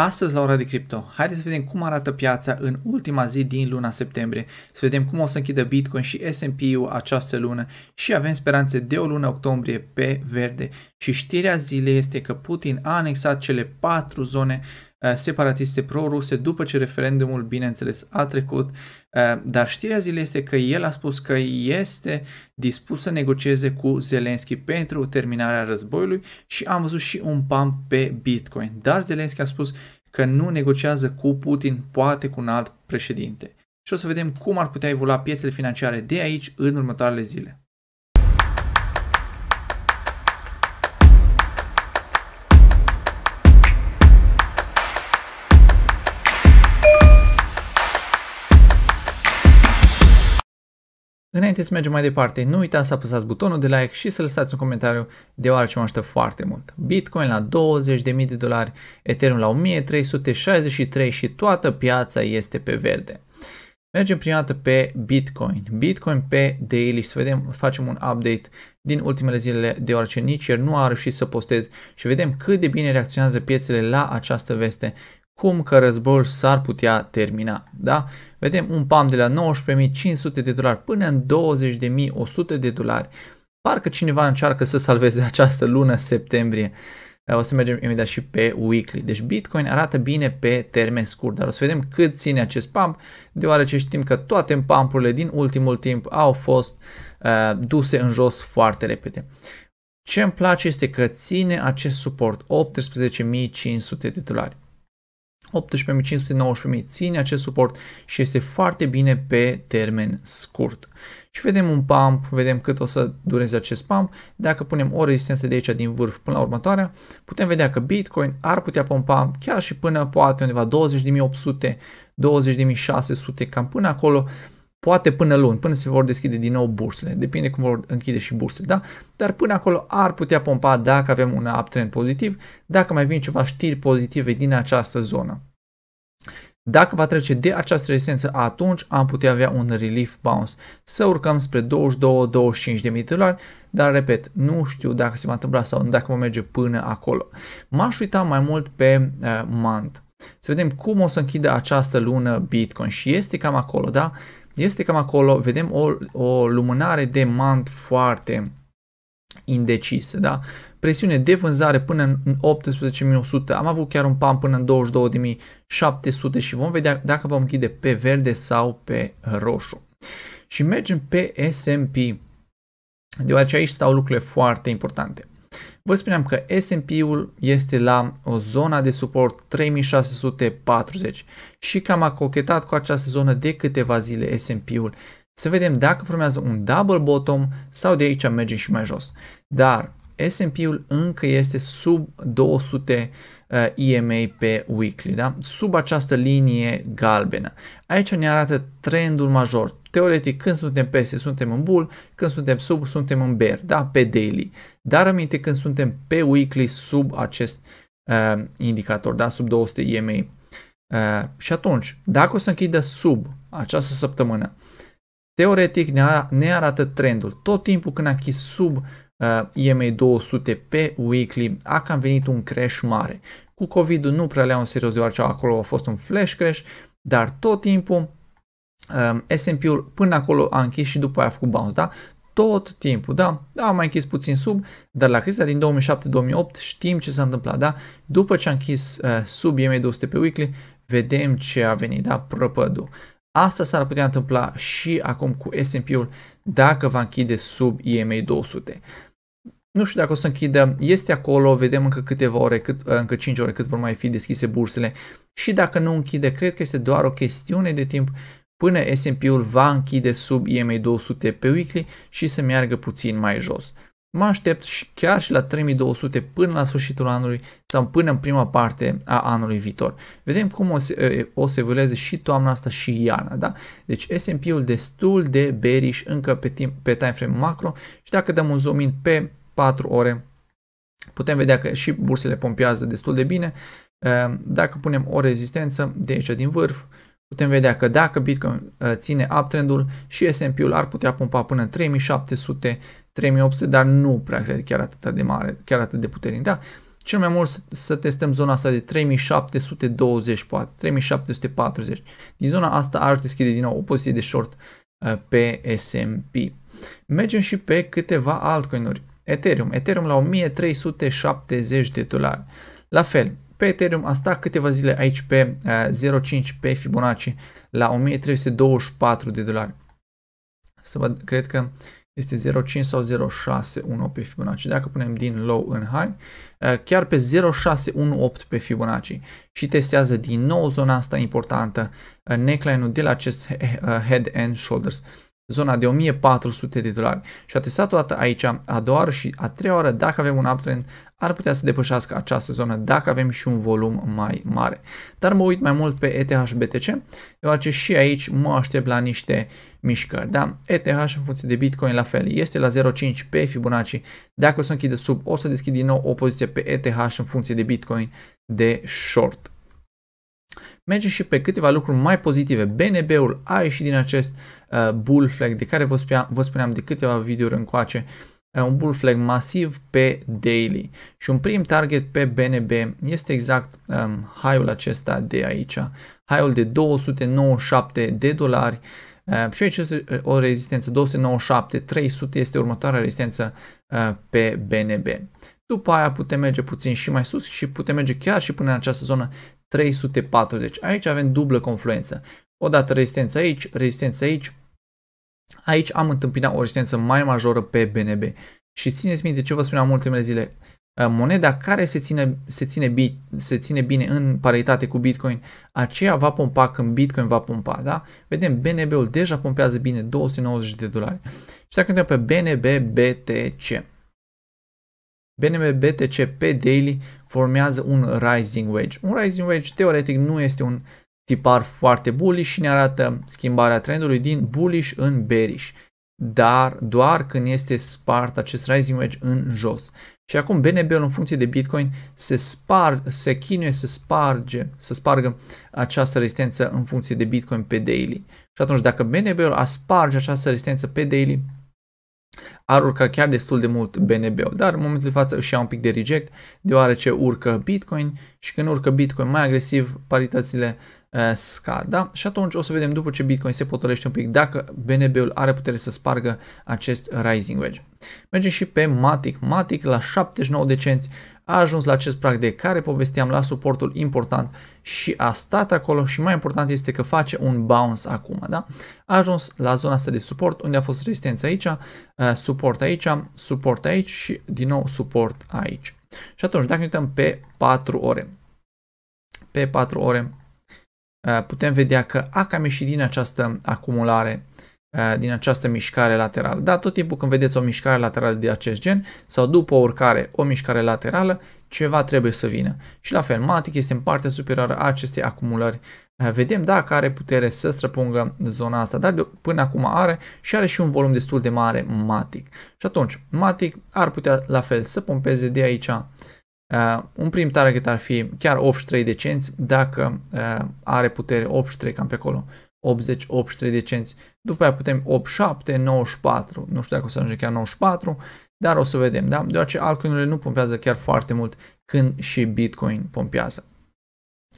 Astăzi la ora de cripto, haideți să vedem cum arată piața în ultima zi din luna septembrie, să vedem cum o să închidă Bitcoin și S&P-ul această lună și avem speranțe de o lună octombrie pe verde. Și știrea zilei este că Putin a anexat cele patru zone Eh, separatiste pro-ruse după ce referendumul, bineînțeles, a trecut, eh, dar știrea zilei este că el a spus că este dispus să negocieze cu Zelensky pentru terminarea războiului și am văzut și un pump pe Bitcoin, dar Zelensky a spus că nu negociază cu Putin, poate cu un alt președinte. Și o să vedem cum ar putea evolua piețele financiare de aici în următoarele zile. Înainte să mergem mai departe, nu uitați să apăsați butonul de like și să lăsați un comentariu, deoarece mă aștept foarte mult. Bitcoin la 20.000 de dolari, Ethereum la 1363 și toată piața este pe verde. Mergem prima dată pe Bitcoin. Bitcoin pe daily și să vedem, facem un update din ultimele zile, deoarece nici el nu a reușit să postez și vedem cât de bine reacționează piețele la această veste cum că războiul s-ar putea termina. Da? Vedem un PAM de la 19.500 de dolari până în 20.100 de dolari. Parcă cineva încearcă să salveze această lună septembrie. Eh, o să mergem imediat și pe weekly. Deci Bitcoin arată bine pe termen scurt, dar o să vedem cât ține acest pump, deoarece știm că toate pumpurile din ultimul timp au fost uh, duse în jos foarte repede. Ce îmi place este că ține acest suport 18.500 de dolari. 18.500-19.000 ține acest suport și este foarte bine pe termen scurt. Și vedem un pump, vedem cât o să dureze acest pump. Dacă punem o rezistență de aici din vârf până la următoarea, putem vedea că Bitcoin ar putea pompa chiar și până poate undeva 20.800, 20.600, cam până acolo, Poate până luni, până se vor deschide din nou bursele, depinde cum vor închide și bursele, da? Dar până acolo ar putea pompa dacă avem un uptrend pozitiv, dacă mai vin ceva știri pozitive din această zonă. Dacă va trece de această rezistență, atunci am putea avea un relief bounce. Să urcăm spre 22-25 de dolari, dar repet, nu știu dacă se va întâmpla sau dacă va merge până acolo. M-aș uita mai mult pe uh, eh, month. Să vedem cum o să închidă această lună Bitcoin și este cam acolo, da? este cam acolo, vedem o, o lumânare de mant foarte indecisă, da? Presiune de vânzare până în 18.100, am avut chiar un pan până în 22.700 și vom vedea dacă vom închide pe verde sau pe roșu. Și mergem pe S&P, deoarece aici stau lucrurile foarte importante. Vă spuneam că S&P-ul este la o zona de suport 3640 și cam a cochetat cu această zonă de câteva zile S&P-ul. Să vedem dacă formează un double bottom sau de aici merge și mai jos. Dar S&P-ul încă este sub 200 uh, EMA pe weekly, da? sub această linie galbenă. Aici ne arată trendul major, Teoretic, când suntem peste, suntem în bull, când suntem sub, suntem în bear, da, pe daily. Dar aminte când suntem pe weekly sub acest uh, indicator, da, sub 200 EMA. Uh, și atunci, dacă o să închidă sub această săptămână, teoretic ne, ne arată trendul. Tot timpul când a închis sub uh, EMA 200 pe weekly, a cam venit un crash mare. Cu COVID-ul nu prea le-au în serios, deoarece acolo a fost un flash crash, dar tot timpul Um, S&P-ul până acolo a închis și după aia a făcut bounce, da? Tot timpul, da? Da, a mai închis puțin sub, dar la criza din 2007-2008 știm ce s-a întâmplat, da? După ce a închis uh, sub EMA 200 pe weekly, vedem ce a venit, da? Prăpădul. Asta s-ar putea întâmpla și acum cu S&P-ul dacă va închide sub EMA 200. Nu știu dacă o să închidă, este acolo, vedem încă câteva ore, cât, uh, încă 5 ore cât vor mai fi deschise bursele și dacă nu închide, cred că este doar o chestiune de timp până S&P-ul va închide sub EMA 200 pe weekly și să meargă puțin mai jos. Mă aștept și chiar și la 3200 până la sfârșitul anului sau până în prima parte a anului viitor. Vedem cum o se, o se evolueze și toamna asta și iarna. Da? Deci S&P-ul destul de bearish încă pe, timp, pe time frame macro și dacă dăm un zoom in pe 4 ore putem vedea că și bursele pompează destul de bine. Dacă punem o rezistență de aici din vârf putem vedea că dacă Bitcoin uh, ține uptrendul și S&P-ul ar putea pompa până 3700, 3800, dar nu prea cred chiar atât de mare, chiar atât de puternic, da? Cel mai mult să testăm zona asta de 3720 poate, 3740. Din zona asta aș deschide din nou o poziție de short uh, pe S&P. Mergem și pe câteva altcoinuri. Ethereum, Ethereum la 1370 de dolari. La fel, pe Ethereum a stat câteva zile aici pe 0.5 eh, pe Fibonacci la 1324 de dolari. Să văd, cred că este 0.5 sau 0.618 pe Fibonacci. Dacă punem din low în high, eh, chiar pe 0.618 pe Fibonacci și testează din nou zona asta importantă, eh, neckline-ul de la acest head and shoulders zona de 1400 de dolari și a testat toată aici a doua oară și a treia oară dacă avem un uptrend ar putea să depășească această zonă dacă avem și un volum mai mare. Dar mă uit mai mult pe ETH BTC, deoarece și aici mă aștept la niște mișcări. Da? ETH în funcție de Bitcoin la fel este la 0.5 pe Fibonacci. Dacă o să închide sub, o să deschid din nou o poziție pe ETH în funcție de Bitcoin de short. Mergem și pe câteva lucruri mai pozitive. BNB-ul a ieșit din acest uh, bull flag de care vă spuneam, vă spuneam de câteva videouri încoace. Uh, un bull flag masiv pe daily și un prim target pe BNB este exact um, high-ul acesta de aici, high-ul de 297 de dolari uh, și aici este o rezistență 297-300 este următoarea rezistență uh, pe BNB. După aia putem merge puțin și mai sus și putem merge chiar și până în această zonă 340. Aici avem dublă confluență. Odată rezistență aici, rezistență aici. Aici am întâmpinat o rezistență mai majoră pe BNB. Și țineți minte ce vă spuneam ultimele zile. Uh, moneda care se ține, se, ține bit, se ține bine în paritate cu Bitcoin, aceea va pompa când Bitcoin va pompa, da? Vedem, BNB-ul deja pompează bine 290 de dolari. Și dacă intrăm pe BNB BTC, BNB BTC pe daily formează un rising wedge. Un rising wedge teoretic nu este un tipar foarte bullish și ne arată schimbarea trendului din bullish în bearish, dar doar când este spart acest rising wedge în jos. Și acum BNB-ul în funcție de Bitcoin se, spar, se chinuie să sparge, să spargă această rezistență în funcție de Bitcoin pe daily. Și atunci dacă BNB-ul a sparge această rezistență pe daily, ar urca chiar destul de mult BNB-ul, dar în momentul de față își ia un pic de reject, deoarece urcă Bitcoin și când urcă Bitcoin mai agresiv, paritățile uh, scad. Da? Și atunci o să vedem după ce Bitcoin se potolește un pic dacă BNB-ul are putere să spargă acest rising wedge. Mergem și pe Matic. Matic la 79 de cenți a ajuns la acest prag de care povesteam la suportul important și a stat acolo și mai important este că face un bounce acum, da? A ajuns la zona asta de suport unde a fost rezistență aici, uh, suport aici, suport aici și din nou suport aici. Și atunci, dacă ne uităm pe 4 ore, pe 4 ore uh, putem vedea că a cam ieșit din această acumulare Uh, din această mișcare laterală. Da, tot timpul când vedeți o mișcare laterală de acest gen sau după o urcare o mișcare laterală, ceva trebuie să vină. Și la fel, Matic este în partea superioară a acestei acumulări. Uh, vedem dacă are putere să străpungă zona asta, dar până acum are și are și un volum destul de mare Matic. Și atunci, Matic ar putea la fel să pompeze de aici Uh, un prim target ar fi chiar 83 de cenți dacă uh, are putere 83 cam pe acolo. 80, 83 de cenți. După aia putem 87, 94, nu știu dacă o să ajungem chiar 94, dar o să vedem, da? Deoarece altcoinurile nu pompează chiar foarte mult când și Bitcoin pompează.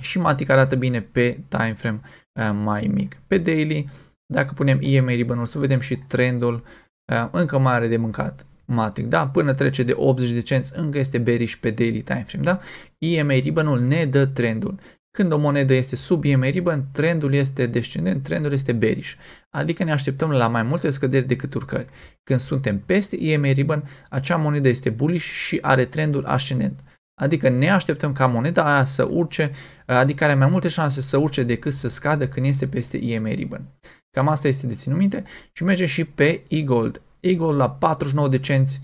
Și Matic arată bine pe timeframe frame eh, mai mic. Pe daily, dacă punem EMA ribbon să vedem și trendul, eh, încă mai are de mâncat Matic, da? Până trece de 80 de cenți, încă este bearish pe daily timeframe, da? EMA ribbon ne dă trendul. Când o monedă este sub EMA ribbon, trendul este descendent, trendul este bearish, adică ne așteptăm la mai multe scăderi decât urcări. Când suntem peste EMA ribbon, acea monedă este bullish și are trendul ascendent. Adică ne așteptăm ca moneda aia să urce, adică are mai multe șanse să urce decât să scadă când este peste EMA ribbon. Cam asta este de ținut minte și merge și pe e-gold. Eagle la 49 de cenți,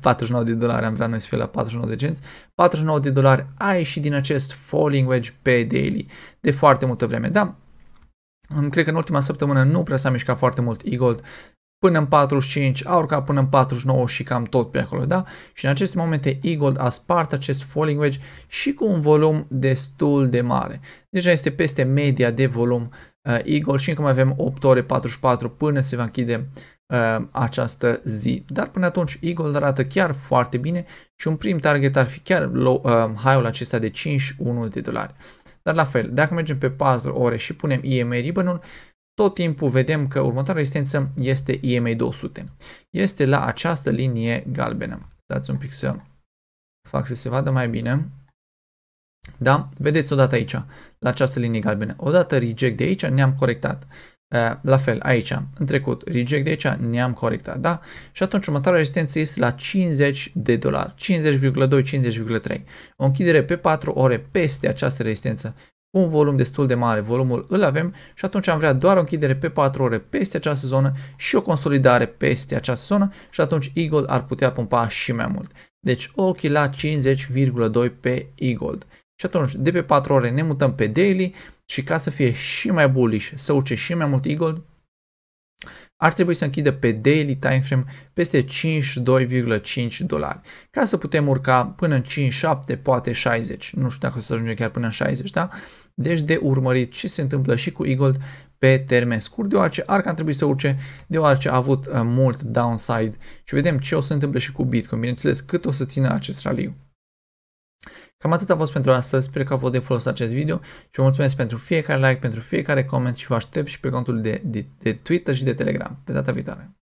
49 de dolari, am vrea noi să fie la 49 de cenți, 49 de dolari a ieșit din acest falling wedge pe daily de foarte multă vreme. Da, cred că în ultima săptămână nu prea s-a mișcat foarte mult Eagle până în 45, a urcat până în 49 și cam tot pe acolo, da? Și în aceste momente Eagle a spart acest falling wedge și cu un volum destul de mare. Deja este peste media de volum uh, Eagle și încă mai avem 8 ore 44 până se va închide uh, Uh, această zi. Dar până atunci Eagle arată chiar foarte bine și un prim target ar fi chiar low, uh, high-ul acesta de 5-1 de dolari. Dar la fel, dacă mergem pe 4 ore și punem EMA ribbon tot timpul vedem că următoarea rezistență este EMA 200. Este la această linie galbenă. Dați un pic să fac să se vadă mai bine. Da? Vedeți odată aici, la această linie galbenă. Odată reject de aici, ne-am corectat. Eh, la fel, aici, în trecut, reject de aici, ne-am corectat, da? Și atunci următoarea rezistență este la 50 de dolari, 50,2-50,3. O închidere pe 4 ore peste această rezistență cu un volum destul de mare, volumul îl avem și atunci am vrea doar o închidere pe 4 ore peste această zonă și o consolidare peste această zonă și atunci Eagle ar putea pompa și mai mult. Deci ochii la 50,2 pe Eagle. Și atunci de pe 4 ore ne mutăm pe daily, și ca să fie și mai bullish, să urce și mai mult Eagle, ar trebui să închidă pe daily time frame peste 52,5 dolari, ca să putem urca până în 57, poate 60, nu știu dacă o să ajungem chiar până în 60, da? Deci de urmărit ce se întâmplă și cu Eagle pe termen scurt, deoarece Arca ar trebui să urce, deoarece a avut uh, mult downside și vedem ce o să întâmple și cu Bitcoin, bineînțeles cât o să țină acest raliu. Cam atât a fost pentru astăzi, sper că a fost de folos acest video și vă mulțumesc pentru fiecare like, pentru fiecare coment și vă aștept și pe contul de, de, de Twitter și de Telegram. Pe data viitoare!